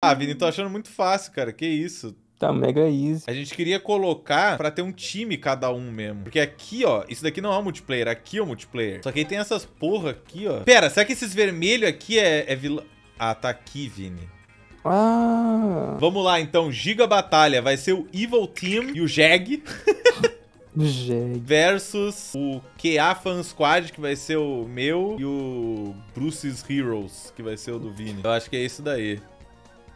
Ah, Vini, tô achando muito fácil, cara. Que isso? Tá mega easy. A gente queria colocar pra ter um time cada um mesmo. Porque aqui, ó, isso daqui não é um multiplayer. Aqui é o um multiplayer. Só que aí tem essas porra aqui, ó. Pera, será que esses vermelhos aqui é, é vilão? Ah, tá aqui, Vini. Ah. Vamos lá, então. Giga Batalha. Vai ser o Evil Team e o Jag. Jag. Versus o QA Fan Squad, que vai ser o meu, e o Bruce's Heroes, que vai ser o do Vini. Eu acho que é isso daí.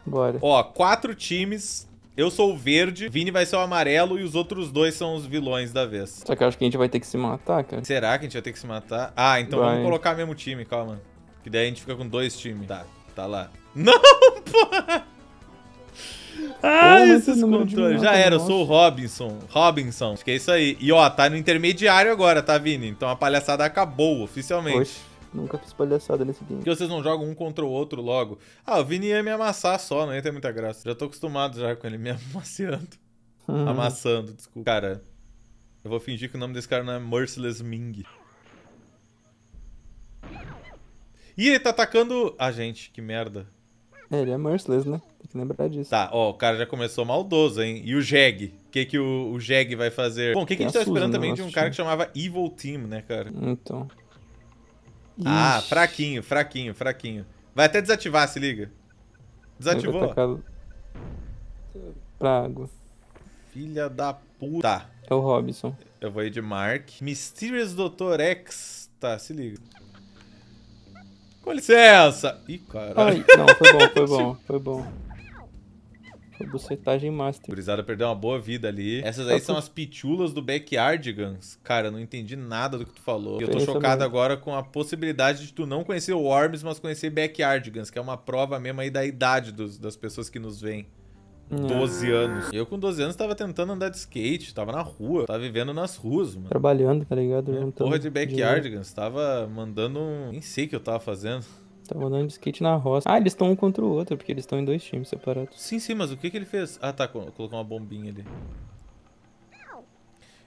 Bora. Ó, quatro times. Eu sou o verde, Vini vai ser o amarelo e os outros dois são os vilões da vez. Só que eu acho que a gente vai ter que se matar, cara. Será que a gente vai ter que se matar? Ah, então vai. vamos colocar mesmo time, calma. Que daí a gente fica com dois times. Tá, tá lá. Não, pô! Ah, esses controles. Já era, eu sou o Robinson. Robinson. Acho que é isso aí. E ó, tá no intermediário agora, tá, Vini? Então a palhaçada acabou oficialmente. Poxa. Nunca fiz palhaçada nesse game. Por que vocês não jogam um contra o outro logo? Ah, o Vini ia me amassar só, não ia ter muita graça. Já tô acostumado já com ele me amaciando. Hum. Amassando, desculpa. Cara, eu vou fingir que o nome desse cara não é Merciless Ming. Ih, ele tá atacando... Ah, gente, que merda. É, ele é Merciless, né? Tem que lembrar disso. Tá, ó, o cara já começou maldoso, hein? E o Jeg? O que que o, o Jeg vai fazer? Bom, o que, que a gente tá esperando também de um cara que chamava Evil Team, né, cara? Então... Ah, Ixi. Ah, fraquinho, fraquinho, fraquinho. Vai até desativar, se liga. Desativou. Atacado... Pra Filha da puta. Tá. É o Robson. Eu vou ir de Mark. Mysterious Dr. X. Tá, se liga. Com licença. Ih, caralho. Ai, não, foi bom, foi bom, foi bom. Foi bucetagem master. Gurizada perdeu uma boa vida ali. Essas aí tá são as pitulas do Backyardigans. Cara, não entendi nada do que tu falou. E eu tô chocado agora com a possibilidade de tu não conhecer o Worms, mas conhecer Backyardigans, que é uma prova mesmo aí da idade dos, das pessoas que nos veem. 12 ah. anos. Eu com 12 anos tava tentando andar de skate, tava na rua, tava vivendo nas ruas, mano. Trabalhando, tá ligado? É, porra de backyardigans, tava mandando um... Nem sei o que eu tava fazendo. Tava andando de skate na roça. Ah, eles estão um contra o outro, porque eles estão em dois times separados. Sim, sim, mas o que, que ele fez? Ah, tá, colocou uma bombinha ali.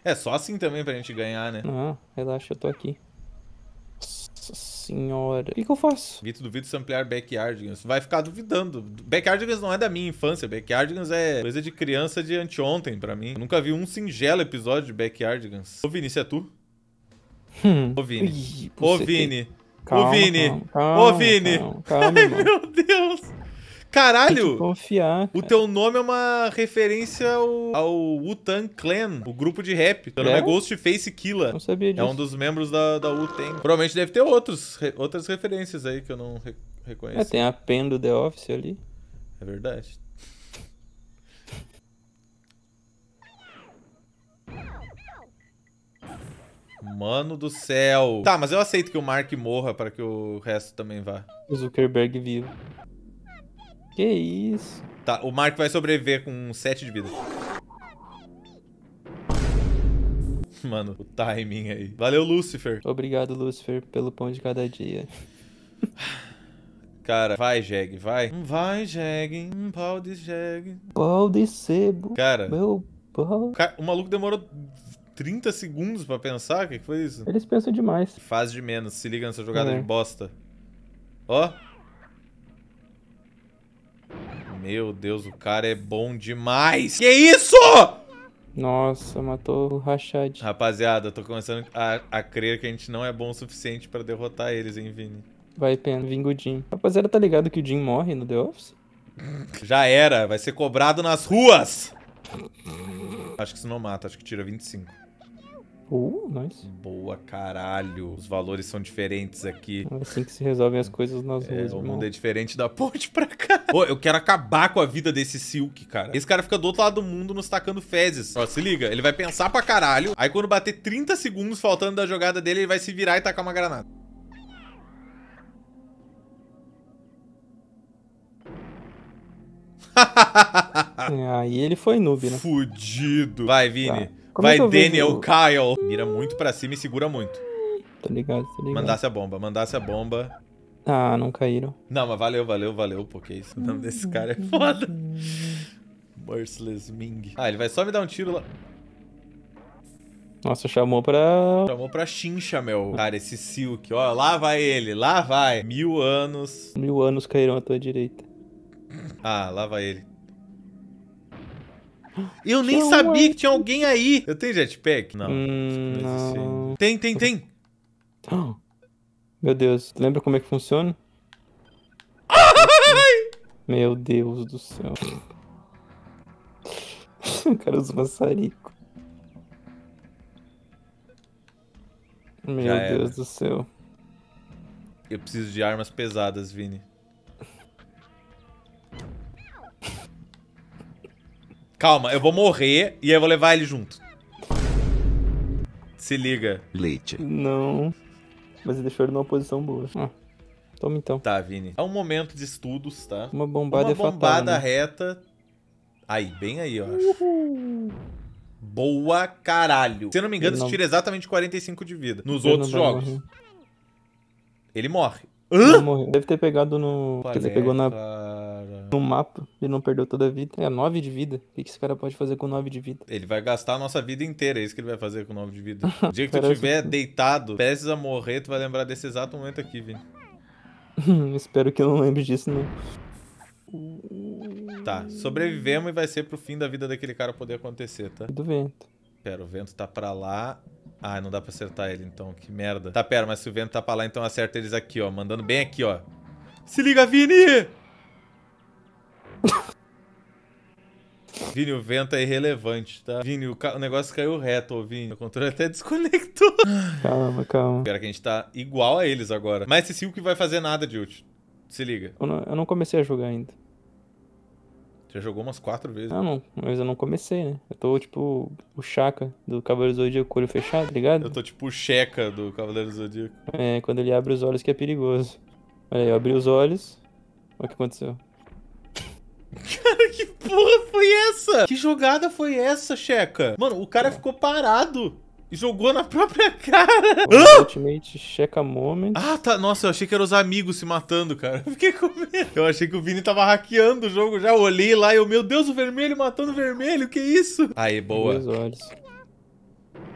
É só assim também pra gente ganhar, né? Ah, relaxa, eu tô aqui. Nossa senhora. O que, que, eu faço? Vitor duvido se ampliar Backyardigans. Vai ficar duvidando. Backyardigans não é da minha infância. Backyardigans é coisa de criança de anteontem pra mim. Eu nunca vi um singelo episódio de Backyardigans. Ô, Vini, isso é tu? Hum. Ô, Vini. Ih, Ô, Vini. Tem... Calma, Ô, Vini. Calma, calma, Ô, Vini. Calma, calma, Ai, meu Deus. Caralho! confiar. O teu nome é uma referência ao, ao Wu-Tang Clan, o grupo de rap. Teu é? nome é, é? Ghostface Killa. Não sabia disso. É um dos membros da, da Wu-Tang. Provavelmente deve ter outros, re, outras referências aí que eu não re, reconheço. É, tem a Pen do The Office ali. É verdade. Mano do céu. Tá, mas eu aceito que o Mark morra para que o resto também vá. Zuckerberg vivo. Que isso? Tá, o Mark vai sobreviver com 7 de vida. Mano, o timing aí. Valeu, Lucifer. Obrigado, Lucifer, pelo pão de cada dia. Cara, vai, Jeg, vai. Vai, Jeg. Um pau de Jeg. Pau de sebo. Cara. Meu pau. O maluco demorou 30 segundos para pensar? O que, que foi isso? Eles pensam demais. Faz de menos, se liga nessa jogada é. de bosta. Ó. Meu Deus, o cara é bom demais. Que isso? Nossa, matou o Rashad. Rapaziada, tô começando a, a crer que a gente não é bom o suficiente pra derrotar eles, hein, Vini? Vai, Pena, vinga o Jim. Rapaziada, tá ligado que o Jim morre no The Office? Já era, vai ser cobrado nas ruas! Acho que isso não mata, acho que tira 25. Uh, nice. Boa, caralho. Os valores são diferentes aqui. É assim que se resolvem as coisas nas é, ruas. o mundo é diferente da ponte pra cá. Pô, eu quero acabar com a vida desse Silk, cara. Esse cara fica do outro lado do mundo nos tacando fezes. Ó, se liga, ele vai pensar pra caralho. Aí quando bater 30 segundos faltando da jogada dele, ele vai se virar e tacar uma granada. É, aí ele foi noob, né? Fudido. Vai, Vini. Tá. Como é Vai, é Daniel, vejo... Kyle. Mira muito pra cima e segura muito. Tô ligado, tô ligado. Mandasse a bomba, mandasse a bomba. Ah, não caíram. Não, mas valeu, valeu, valeu, porque isso, o nome desse cara é foda. Merciless Ming. Ah, ele vai só me dar um tiro lá. Nossa, chamou pra... Chamou pra chincha, meu. Cara, esse Silk, ó, lá vai ele, lá vai. Mil anos. Mil anos caíram à tua direita. Ah, lá vai ele. Eu nem sabia que tinha alguém aí. Eu tenho jetpack? Não. Hum, não. Tem, tem, tem. Meu Deus, lembra como é que funciona? Ai! Meu Deus do céu. o cara usa maçarico. Meu Já Deus era. do céu. Eu preciso de armas pesadas, Vini. Calma, eu vou morrer e aí eu vou levar ele junto. Se liga. Leite. Não. Mas ele deixou ele numa posição boa. Ah. Toma então. Tá, Vini. É um momento de estudos, tá? Uma bombada Uma é fatal, né? reta. Aí, bem aí, eu acho. Uhul. Boa caralho. Se eu não me engano, não... tira exatamente 45 de vida. Nos eu outros jogos. Ele morre. Hã? Deve ter pegado no. Qual pegou na... no mapa e não perdeu toda a vida. É nove de vida. O que esse cara pode fazer com nove de vida? Ele vai gastar a nossa vida inteira. É isso que ele vai fazer com nove de vida. O dia que tu estiver que... deitado, prestes a morrer, tu vai lembrar desse exato momento aqui, Vini. Espero que eu não lembre disso, não. Tá, sobrevivemos e vai ser pro fim da vida daquele cara poder acontecer, tá? Do vento. Pera, o vento tá pra lá. Ah, não dá pra acertar ele, então. Que merda. Tá, pera, mas se o vento tá pra lá, então acerta eles aqui, ó. Mandando bem aqui, ó. Se liga, Vini! Vini, o vento é irrelevante, tá? Vini, o, o, negócio caiu reto, ô Vini. O controle até desconectou. Calma, calma. Pera que a gente tá igual a eles agora. Mas esse Silk vai fazer nada de útil. Se liga. Eu não, eu não comecei a jogar ainda. Já jogou umas quatro vezes. Ah, não, mas eu não comecei, né? Eu tô tipo o Chaka do Cavaleiro Zodíaco com olho fechado, tá ligado? Eu tô tipo o Checa do Cavaleiro Zodíaco. É, quando ele abre os olhos que é perigoso. Olha aí, eu abri os olhos. Olha o que aconteceu. Cara, que porra foi essa? Que jogada foi essa, Checa? Mano, o cara ficou parado jogou na própria cara. Ultimate Checa Moment. Ah, tá. Nossa, eu achei que eram os amigos se matando, cara. Eu fiquei com medo. Eu achei que o Vini tava hackeando o jogo já. olhei lá e eu, meu Deus, o vermelho matando o vermelho, que isso? Aí, boa. Meus olhos.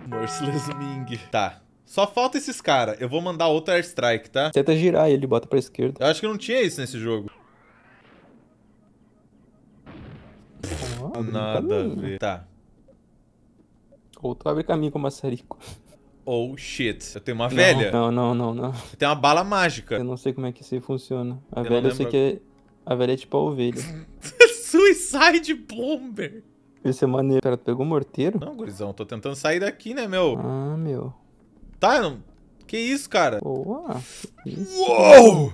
Merciless Ming. Tá. Só falta esses caras. Eu vou mandar outro airstrike, tá? Tenta girar ele, bota pra esquerda. Eu acho que não tinha isso nesse jogo. Nada a ver. Tá, tu abre caminho com o maçarico. Oh shit, eu tenho uma não, velha. Não, não, não, não. Tem uma bala mágica. Eu não sei como é que isso funciona. A eu velha eu sei que é. A velha é tipo a ovelha. Suicide Bomber! Isso é maneiro. Pera, tu pegou um morteiro? Não, gurizão, tô tentando sair daqui, né, meu? Ah, meu. Tá, não. Que isso, cara? Boa! Isso. Uou!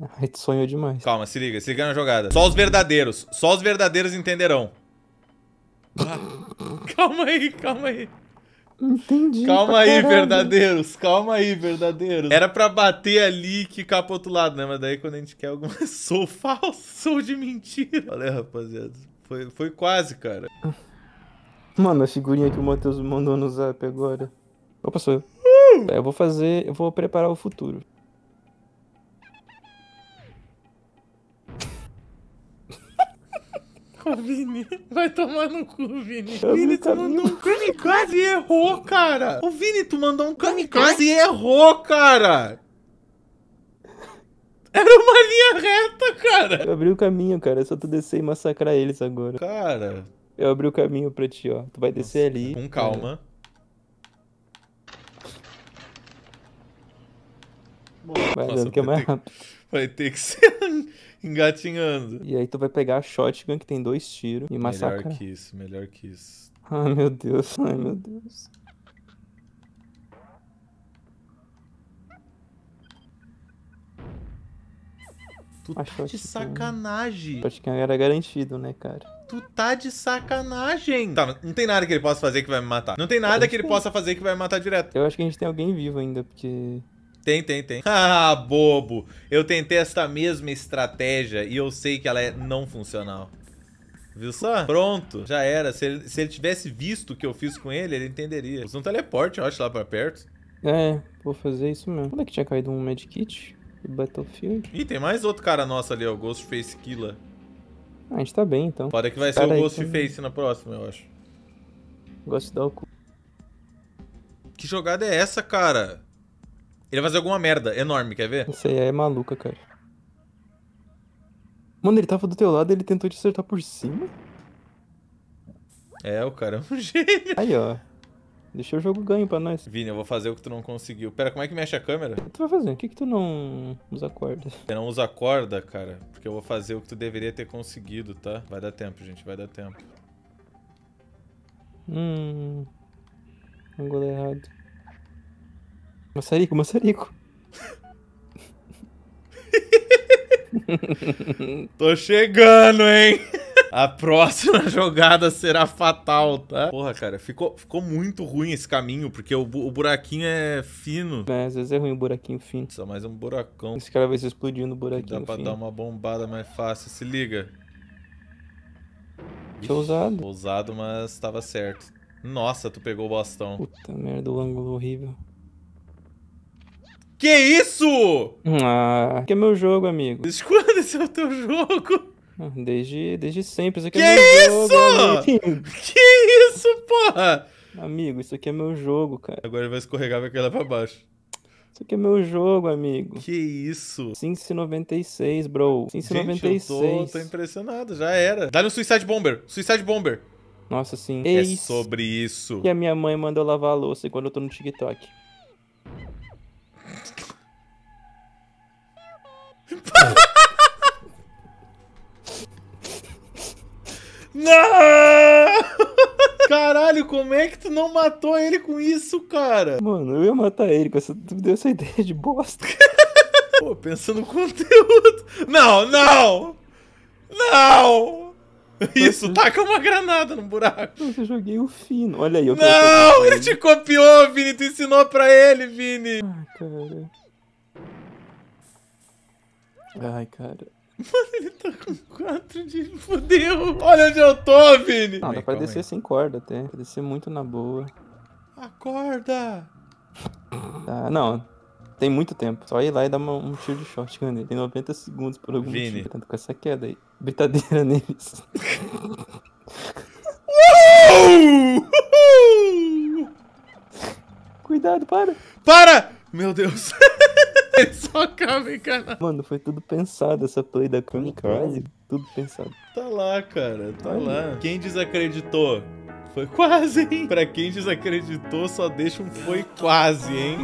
A ah, gente sonhou demais. Calma, se liga, se liga na jogada. Só os verdadeiros, só os verdadeiros entenderão. calma aí, calma aí. Entendi. Calma aí, caramba. verdadeiros. Calma aí, verdadeiros. Era para bater ali que capa outro lado, né? Mas daí quando a gente quer alguma. Sou falso, sou de mentira. Olha, rapaziada. Foi, foi quase, cara. Mano, a figurinha que o Matheus mandou no zap agora. Opa, sou eu. Uh! É, eu vou fazer. Eu vou preparar o futuro. Vini, vai tomar no cu, Vini. Eu Vini, tu mandou um kamikaze e errou, cara. O Vini, tu mandou um kamikaze é? e errou, cara. Era uma linha reta, cara. Eu abri o caminho, cara. É só tu descer e massacrar eles agora. Cara. Eu abri o caminho pra ti, ó. Tu vai descer Nossa, ali. Com calma. Vai Nossa, que é mais ter... rápido. Vai ter que ser engatinhando. E aí tu vai pegar a shotgun que tem dois tiros e massacrar. Melhor que isso, melhor que isso. Ai ah, meu Deus, ai meu Deus. Tu a tá de sacanagem. Acho que era garantido, né, cara? Tu tá de sacanagem. Tá, não tem nada que ele possa fazer que vai me matar. Não tem nada que ele possa fazer que vai me matar direto. Eu acho que a gente tem alguém vivo ainda, porque tem, tem, tem. Ah, bobo! Eu tentei esta mesma estratégia e eu sei que ela é não funcional. Viu só? Pronto, já era. Se ele, se ele tivesse visto o que eu fiz com ele, ele entenderia. Usa um teleporte, eu acho, lá pra perto. É, vou fazer isso mesmo. Onde é que tinha caído um medkit? Battlefield. Ih, tem mais outro cara nosso ali, ó. Ghostface Killer. Ah, a gente tá bem, então. Pode é que vai ser o Ghostface na próxima, eu acho. Gosto de dar o cu. Que jogada é essa, cara? Ele vai fazer alguma merda enorme, quer ver? Isso aí é maluca, cara. Mano, ele tava do teu lado e ele tentou te acertar por cima? É, o cara é um gênio. Aí, ó. Deixa o jogo ganho pra nós. Vini, eu vou fazer o que tu não conseguiu. Pera, como é que mexe a câmera? O que tu vai fazer? Por que, que tu não usa corda? Eu não usa corda, cara, porque eu vou fazer o que tu deveria ter conseguido, tá? Vai dar tempo, gente, vai dar tempo. Hum. Ângulo errado. Maçarico, maçarico. Tô chegando, hein? A próxima jogada será fatal, tá? Porra, cara, ficou, ficou muito ruim esse caminho, porque o, bu o buraquinho é fino. É, às vezes é ruim o buraquinho fino. Só mais um buracão. Esse cara vai se explodir no buraquinho Dá pra fino. dar uma bombada mais fácil, se liga. Ixi, ousado. Ousado, mas tava certo. Nossa, tu pegou o bastão. Puta merda, o ângulo horrível. Que isso? Ah, que é meu jogo, amigo. Desde quando esse é o teu jogo? Ah, desde, desde sempre. Isso aqui que é meu isso? Jogo, que isso, porra? Amigo, isso aqui é meu jogo, cara. Agora ele vai escorregar vai cair lá pra baixo. Isso aqui é meu jogo, amigo. Que isso? Since 96, bro. Since Gente, 96. Eu tô, tô impressionado, já era. dá no Suicide Bomber. Suicide Bomber. Nossa, sim. É, é sobre isso. Que a minha mãe mandou lavar a louça quando eu tô no TikTok. Não! Caralho, como é que tu não matou ele com isso, cara? Mano, eu ia matar ele com essa. Tu me deu essa ideia de bosta. Pô, pensando no conteúdo. Não, não! Não! Isso, Você... taca uma granada no buraco. Você joguei o fino. Olha aí, eu Não, ele te copiou, Vini. Tu ensinou pra ele, Vini. Ai, ah, cara. Ai, cara. Mano, ele tá com 4 de... Fudeu! Olha onde eu tô, Vini! Não, dá pra descer sem corda até. pra descer muito na boa. Acorda! Ah, não. Tem muito tempo. Só ir lá e dar uma, um tiro de shotgun nele. Tem 90 segundos por algum Vini. motivo. Tanto tá com essa queda aí. Britadeira neles. Cuidado, para! Para! Meu Deus! só cabe, em canal. Mano, foi tudo pensado, essa play da Chrome tudo pensado. Tá lá, cara, tá Ai, lá. Mano. Quem desacreditou? Foi quase, hein? Pra quem desacreditou, só deixa um foi quase, hein?